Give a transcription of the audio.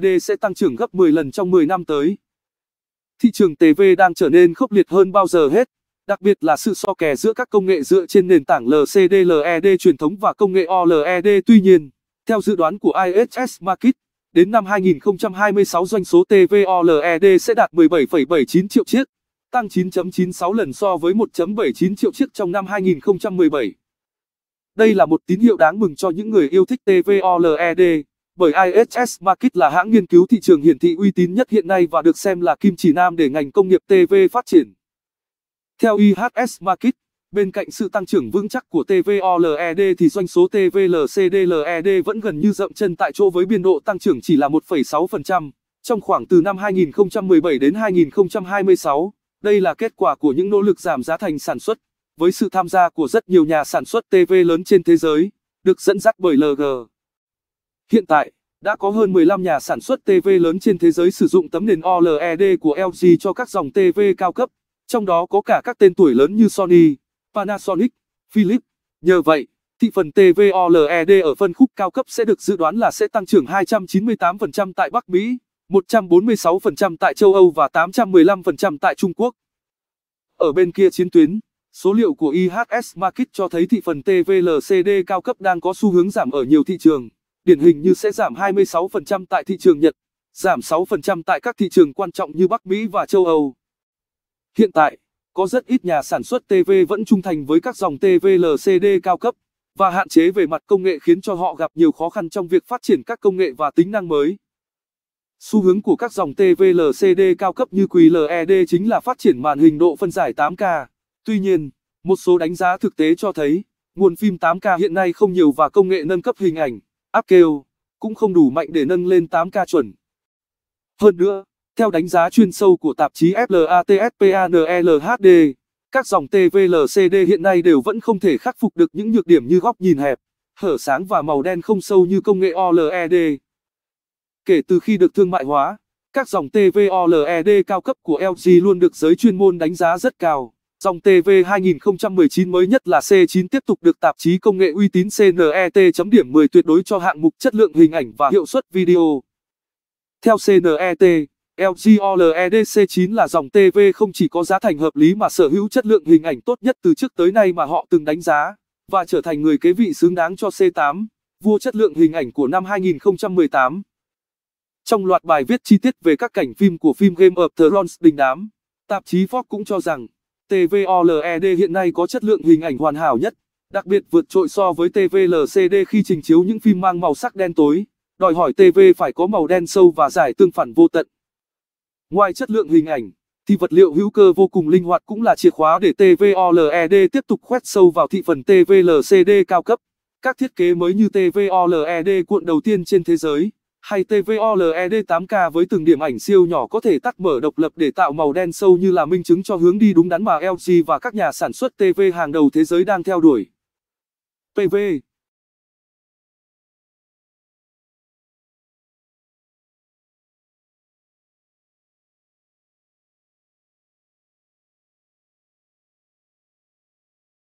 ED sẽ tăng trưởng gấp 10 lần trong 10 năm tới. Thị trường TV đang trở nên khốc liệt hơn bao giờ hết, đặc biệt là sự so kè giữa các công nghệ dựa trên nền tảng LCD-LED e truyền thống và công nghệ OLED. Tuy nhiên, theo dự đoán của IHS Market, đến năm 2026 doanh số TV OLED sẽ đạt 17,79 triệu chiếc, tăng 9.96 lần so với 1.79 triệu chiếc trong năm 2017. Đây là một tín hiệu đáng mừng cho những người yêu thích TV OLED bởi IHS Markit là hãng nghiên cứu thị trường hiển thị uy tín nhất hiện nay và được xem là kim chỉ nam để ngành công nghiệp TV phát triển. Theo IHS Markit, bên cạnh sự tăng trưởng vững chắc của TVOLED thì doanh số TVLCDLED e vẫn gần như dậm chân tại chỗ với biên độ tăng trưởng chỉ là 1,6% trong khoảng từ năm 2017 đến 2026. Đây là kết quả của những nỗ lực giảm giá thành sản xuất với sự tham gia của rất nhiều nhà sản xuất TV lớn trên thế giới, được dẫn dắt bởi LG Hiện tại, đã có hơn 15 nhà sản xuất TV lớn trên thế giới sử dụng tấm nền OLED của LG cho các dòng TV cao cấp, trong đó có cả các tên tuổi lớn như Sony, Panasonic, Philips. Nhờ vậy, thị phần TV OLED ở phân khúc cao cấp sẽ được dự đoán là sẽ tăng trưởng 298% tại Bắc Mỹ, 146% tại châu Âu và 815% tại Trung Quốc. Ở bên kia chiến tuyến, số liệu của IHS Markit cho thấy thị phần TV LCD cao cấp đang có xu hướng giảm ở nhiều thị trường điển hình như sẽ giảm 26% tại thị trường Nhật, giảm 6% tại các thị trường quan trọng như Bắc Mỹ và châu Âu. Hiện tại, có rất ít nhà sản xuất TV vẫn trung thành với các dòng TV LCD cao cấp và hạn chế về mặt công nghệ khiến cho họ gặp nhiều khó khăn trong việc phát triển các công nghệ và tính năng mới. Xu hướng của các dòng TV LCD cao cấp như QLED chính là phát triển màn hình độ phân giải 8K. Tuy nhiên, một số đánh giá thực tế cho thấy, nguồn phim 8K hiện nay không nhiều và công nghệ nâng cấp hình ảnh áp cũng không đủ mạnh để nâng lên 8K chuẩn. Hơn nữa, theo đánh giá chuyên sâu của tạp chí FLATSPANLHD, các dòng TVLCD hiện nay đều vẫn không thể khắc phục được những nhược điểm như góc nhìn hẹp, hở sáng và màu đen không sâu như công nghệ OLED. Kể từ khi được thương mại hóa, các dòng TV OLED cao cấp của LG luôn được giới chuyên môn đánh giá rất cao. Dòng TV 2019 mới nhất là C9 tiếp tục được tạp chí công nghệ uy tín CNET chấm điểm 10 tuyệt đối cho hạng mục chất lượng hình ảnh và hiệu suất video. Theo CNET, LG OLED C9 là dòng TV không chỉ có giá thành hợp lý mà sở hữu chất lượng hình ảnh tốt nhất từ trước tới nay mà họ từng đánh giá, và trở thành người kế vị xứng đáng cho C8, vua chất lượng hình ảnh của năm 2018. Trong loạt bài viết chi tiết về các cảnh phim của phim Game of Thrones đình đám, tạp chí Fox cũng cho rằng, STVOLED hiện nay có chất lượng hình ảnh hoàn hảo nhất, đặc biệt vượt trội so với TVLCD khi trình chiếu những phim mang màu sắc đen tối, đòi hỏi TV phải có màu đen sâu và giải tương phản vô tận. Ngoài chất lượng hình ảnh, thì vật liệu hữu cơ vô cùng linh hoạt cũng là chìa khóa để TVOLED tiếp tục khoét sâu vào thị phần TVLCD cao cấp. Các thiết kế mới như TVOLED cuộn đầu tiên trên thế giới hay TVOLED8K với từng điểm ảnh siêu nhỏ có thể tắt mở độc lập để tạo màu đen sâu như là minh chứng cho hướng đi đúng đắn mà LG và các nhà sản xuất TV hàng đầu thế giới đang theo đuổi. PV